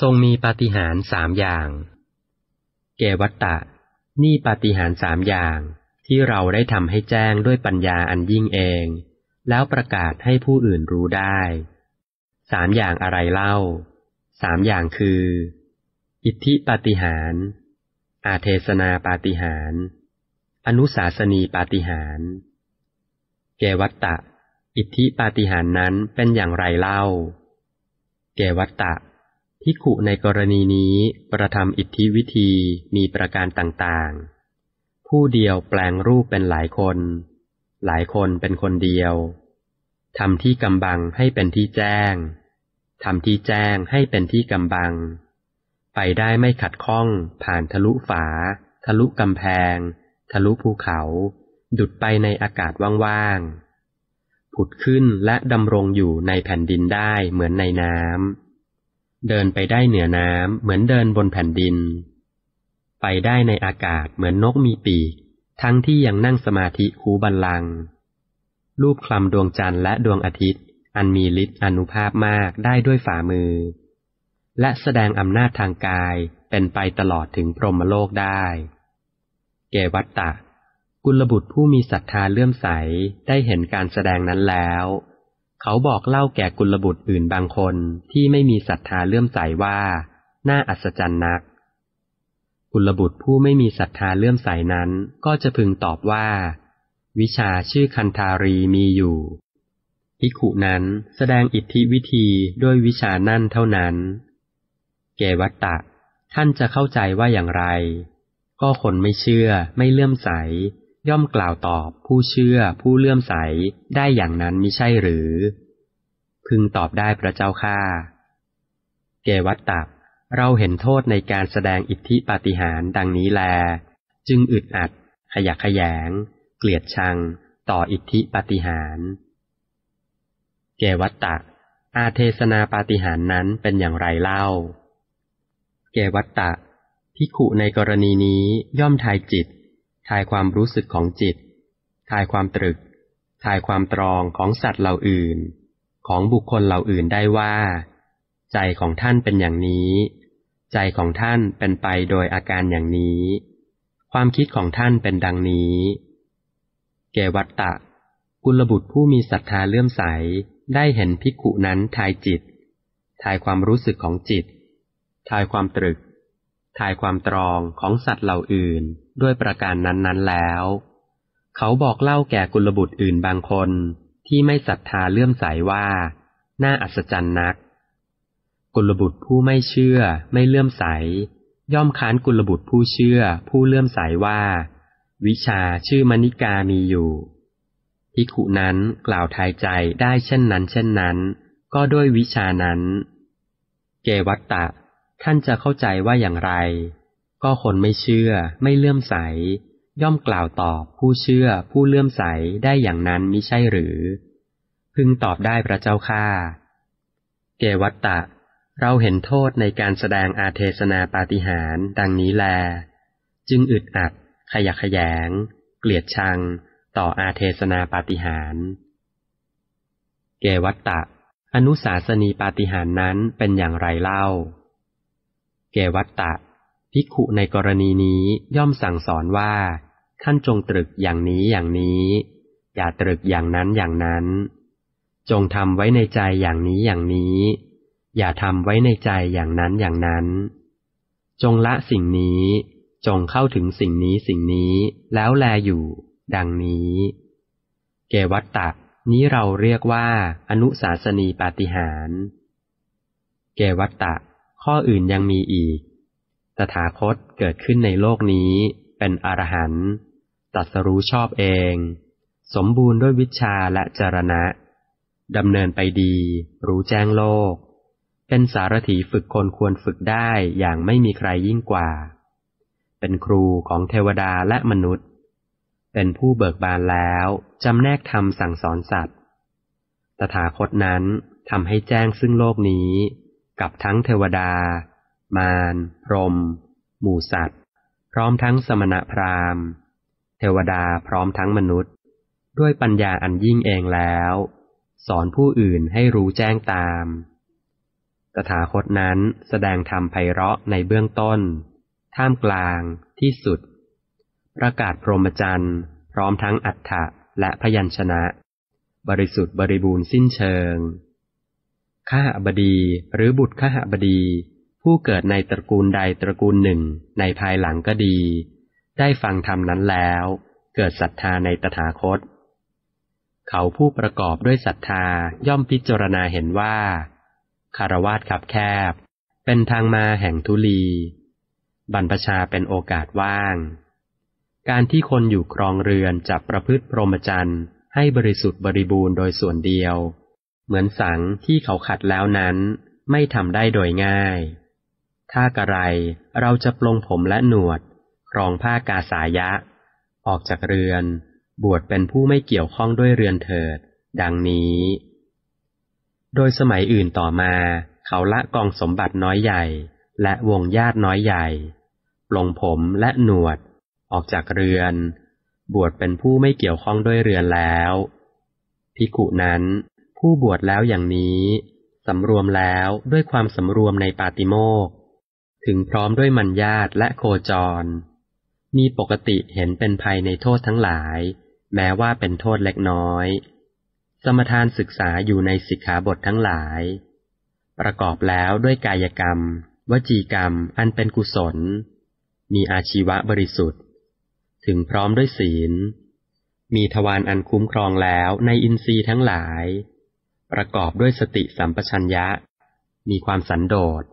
ทรงมีปาฏิหาริย์สามอย่าง เกวัตตะนี่ปาฏิหาริย์สามอย่างที่เราได้ทำให้แจ้งด้วยปัญญาอันยิ่งเอง แล้วประกาศให้ผู้อื่นรู้ได้ สามอย่างอะไรเล่า สามอย่างคือ อิทธิปาฏิหาริย์อาเทศนาปาฏิหาริย์อนุสาสนีปาฏิหาริย์เกวัตตะ อิทธิปาฏิหาริย์นั้นเป็นอย่างไรเล่า เกวัตตะภิกขุในกรณีนี้ประทำอิทธิวิธีมีประการต่างๆ ผู้เดียวแปลงรูปเป็นหลายคน หลายคนเป็นคนเดียว ทำที่กำบังให้เป็นที่แจ้ง ทำที่แจ้งให้เป็นที่กำบัง ไปได้ไม่ขัดข้องผ่านทะลุฝา ทะลุกำแพง ทะลุภูเขา ดุดไปในอากาศว่างๆ ผุดขึ้นและดำรงอยู่ในแผ่นดินได้เหมือนในน้ำเดินไปได้เหนือน้ำเหมือนเดินบนแผ่นดิน ไปได้ในอากาศเหมือนนกมีปีกทั้งที่ยังนั่งสมาธิคูบันลัง รูปคลำดวงจันทร์และดวงอาทิตย์ อันมีฤทธิ์อนุภาพมากได้ด้วยฝ่ามือ และแสดงอำนาจทางกายเป็นไปตลอดถึงพรหมโลกได้ เกวัตตะ กุลบุตรผู้มีศรัทธาเลื่อมใสได้เห็นการแสดงนั้นแล้วเขาบอกเล่าแก่กุลบุตรอื่นบางคนที่ไม่มีศรัทธาเลื่อมใสว่า น่าอัศจรรย์นัก กุลบุตรผู้ไม่มีศรัทธาเลื่อมใสนั้น ก็จะพึงตอบว่า วิชาชื่อคันธารีมีอยู่ภิกขุนั้นแสดงอิทธิวิธีด้วยวิชานั่นเท่านั้นเกวัตตะท่านจะเข้าใจว่าอย่างไร ก็คนไม่เชื่อไม่เลื่อมใสย่อมกล่าวตอบผู้เชื่อผู้เลื่อมใสได้อย่างนั้นมิใช่หรือ พึงตอบได้พระเจ้าข้าเกวัตตับเราเห็นโทษในการแสดงอิทธิปาฏิหาริย์ดังนี้แล จึงอึดอัดขยักขยง เกลียดชังต่ออิทธิปาฏิหาริย์เกวัตตะอาเทศนาปาฏิหาริย์นั้นเป็นอย่างไรเล่า เกวัตตะพิขุในกรณีนี้ย่อมทายจิตทายความรู้สึกของจิต ทายความตรึก ทายความตรองของสัตว์เหล่าอื่น ของบุคคลเหล่าอื่นได้ว่า ใจของท่านเป็นอย่างนี้ ใจของท่านเป็นไปโดยอาการอย่างนี้ ความคิดของท่านเป็นดังนี้ เกวัตตะ กุลบุตรผู้มีศรัทธาเลื่อมใส ได้เห็นภิกขุนั้นทายจิต ทายความรู้สึกของจิต ทายความตรึก ทายความตรองของสัตว์เหล่าอื่นด้วยประการนั้นๆแล้ว เขาบอกเล่าแก่กุลบุตรอื่นบางคนที่ไม่ศรัทธาเลื่อมใสว่าน่าอัศจรรย์นักกุลบุตรผู้ไม่เชื่อไม่เลื่อมใส ย่อมค้านกุลบุตรผู้เชื่อผู้เลื่อมใสว่า วิชาชื่อมณิกามีอยู่ภิกขุนั้นกล่าวทายใจได้เช่นนั้น เช่นนั้น ก็ด้วยวิชานั้นเกวัตตะท่านจะเข้าใจว่าอย่างไรก็คนไม่เชื่อไม่เลื่อมใส ย่อมกล่าวตอบผู้เชื่อผู้เลื่อมใสได้อย่างนั้นมิใช่หรือ พึงตอบได้พระเจ้าข้าเกวัตตะเราเห็นโทษในการแสดงอาเทศนาปาฏิหารดังนี้แล จึงอึดอัด ขยักขยงเกลียดชัง ต่ออาเทศนาปาฏิหารเกวัตตะอนุสาสนีปาฏิหารนั้นเป็นอย่างไรเล่า เกวัตตะภิกขุในกรณีนี้ย่อมสั่งสอนว่าท่านจงตรึกอย่างนี้อย่างนี้อย่าตรึกอย่างนั้นอย่างนั้น จงทำไว้ในใจอย่างนี้อย่างนี้อย่าทำไว้ในใจอย่างนั้นอย่างนั้น จงละสิ่งนี้จงเข้าถึงสิ่งนี้สิ่งนี้แล้วแลอยู่ดังนี้ เกวัตตะนี้เราเรียกว่าอนุสาสนีปาฏิหาร เกวัตตะข้ออื่นยังมีอีกตถาคตเกิดขึ้นในโลกนี้เป็นอรหันต์ตัดสรู้ชอบเอง สมบูรณ์ด้วยวิชาและจรณะ ดำเนินไปดีรู้แจ้งโลก เป็นสารถีฝึกคนควรฝึกได้อย่างไม่มีใครยิ่งกว่า เป็นครูของเทวดาและมนุษย์ เป็นผู้เบิกบานแล้ว จำแนกธรรมสั่งสอนสัตว์ ตถาคตนั้นทำให้แจ้งซึ่งโลกนี้กับทั้งเทวดามารพรม หมู่สัตว์ พร้อมทั้งสมณะพราหมณ์ เทวดาพร้อมทั้งมนุษย์ ด้วยปัญญาอันยิ่งเองแล้ว สอนผู้อื่นให้รู้แจ้งตามตถาคตนั้นแสดงธรรมไพเราะในเบื้องต้น ท่ามกลางที่สุด ประกาศพรหมจรรย์พร้อมทั้งอัฏฐะและพยัญชนะ บริสุทธิ์บริบูรณ์สิ้นเชิง ข้าบดีหรือบุตรข้าบดีผู้เกิดในตระกูลใดตระกูลหนึ่งในภายหลังก็ดี ได้ฟังธรรมนั้นแล้ว เกิดศรัทธาในตถาคต เขาผู้ประกอบด้วยศรัทธาย่อมพิจารณาเห็นว่าคารวาสขับแคบ เป็นทางมาแห่งทุลี บรรพชาเป็นโอกาสว่าง การที่คนอยู่ครองเรือนจะประพฤติพรหมจรรย์ ให้บริสุทธิ์บริบูรณ์โดยส่วนเดียว เหมือนสังที่เขาขัดแล้วนั้นไม่ทำได้โดยง่ายถ้ากระไรเราจะปลงผมและหนวด ครองผ้ากาสายะ ออกจากเรือน บวชเป็นผู้ไม่เกี่ยวข้องด้วยเรือนเถิด ดังนี้ โดยสมัยอื่นต่อมา เขาละกองสมบัติน้อยใหญ่ และวงญาติน้อยใหญ่ ปลงผมและหนวด ออกจากเรือน บวชเป็นผู้ไม่เกี่ยวข้องด้วยเรือนแล้ว พิกุนั้น ผู้บวชแล้วอย่างนี้ สำรวมแล้วด้วยความสำรวมในปาติโมกถึงพร้อมด้วยมัญญาตและโคจร มีปกติเห็นเป็นภัยในโทษทั้งหลาย แม้ว่าเป็นโทษเล็กน้อย สมทานศึกษาอยู่ในสิกขาบททั้งหลาย ประกอบแล้วด้วยกายกรรม วจีกรรม อันเป็นกุศล มีอาชีวะบริสุทธิ์ ถึงพร้อมด้วยศีล มีทวารอันคุ้มครองแล้วในอินทรีย์ทั้งหลาย ประกอบด้วยสติสัมปชัญญะ มีความสันโดษ